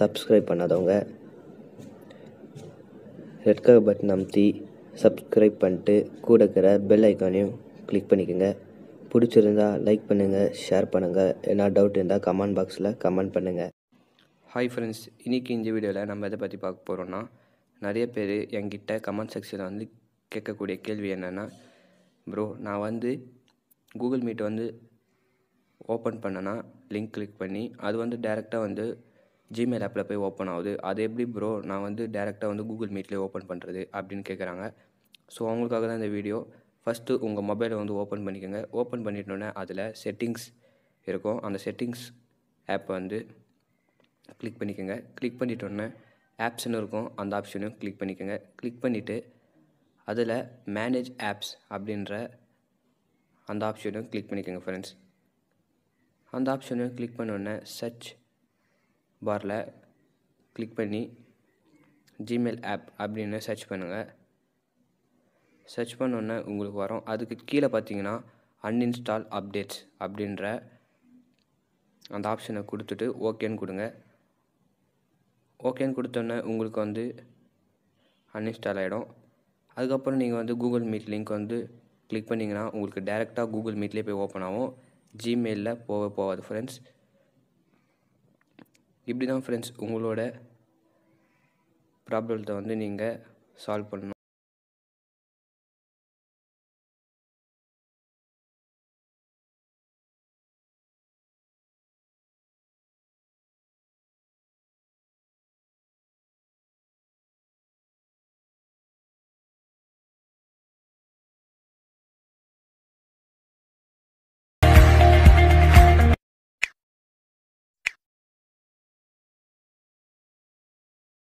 subscribe பண்ணாதவங்க red colour button அமுத்தி subscribe பண்ணிட்டு கூட இருக்கிற பெல் ஐக்கானையும் கிளிக் பண்ணிக்கோங்க பிடிச்சிருந்தா லைக் பண்ணுங்கள் ஷேர் பண்ணுங்கள் என்ன டவுட் இருந்தால் கமெண்ட் பாக்ஸில் கமெண்ட் பண்ணுங்கள் ஹாய் ஃப்ரெண்ட்ஸ் இன்றைக்கி இந்த வீடியோவில் நம்ம எதை பற்றி பார்க்க போகிறோன்னா நிறைய பேர் என்கிட்ட கமெண்ட் செக்ஷனில் வந்து கேட்கக்கூடிய கேள்வி என்னென்னா ப்ரோ நான் வந்து கூகுள் மீட் வந்து ஓப்பன் பண்ணேன்னா லிங்க் கிளிக் பண்ணி அது வந்து டேரெக்டாக வந்து ஜிமெயில் ஆப்பில் போய் ஓப்பன் ஆகுது அது எப்படி ப்ரோ நான் வந்து டேரெக்டாக வந்து கூகுள் மீட்லேயே ஓப்பன் பண்ணுறது அப்படின்னு கேட்குறாங்க ஸோ அவங்களுக்காக தான் இந்த வீடியோ ஃபஸ்ட்டு உங்கள் மொபைலை வந்து ஓப்பன் பண்ணிக்கோங்க ஓப்பன் பண்ணிட்டோன்னே அதில் செட்டிங்ஸ் இருக்கும் அந்த செட்டிங்ஸ் ஆப்பை வந்து கிளிக் பண்ணிக்கோங்க கிளிக் பண்ணிட்டோன்னே ஆப்ஷன் இருக்கும் அந்த ஆப்ஷனையும் கிளிக் பண்ணிக்கோங்க கிளிக் பண்ணிவிட்டு அதில் மேனேஜ் ஆப்ஸ் அப்படின்ற அந்த ஆப்ஷனையும் கிளிக் பண்ணிக்கோங்க ஃப்ரெண்ட்ஸ் அந்த ஆப்ஷனையும் கிளிக் பண்ணோடனே சர்ச் பாரில் கிளிக் பண்ணி ஜிமெயில் ஆப் அப்படின்னு சர்ச் பண்ணுங்கள் சர்ச் பண்ணோன்னே உங்களுக்கு வரும் அதுக்கு கீழே பார்த்தீங்கன்னா அன்இன்ஸ்டால் அப்டேட்ஸ் அப்படின்ற அந்த ஆப்ஷனை கொடுத்துட்டு ஓகேன்னு கொடுங்க ஓகேன்னு கொடுத்தோன்னே உங்களுக்கு வந்து அன்இன்ஸ்டால் ஆகிடும் அதுக்கப்புறம் நீங்கள் வந்து கூகுள் மீட் லிங்க் வந்து கிளிக் பண்ணிங்கன்னா உங்களுக்கு டேரெக்டாக கூகுள் மீட்லேயே போய் ஓப்பன் ஆகும் ஜிமெயிலில் போக போகாது ஃப்ரெண்ட்ஸ் இப்படி தான் ஃப்ரெண்ட்ஸ் உங்களோட ப்ராப்ளத்தை வந்து நீங்கள் சால்வ் பண்ணணும்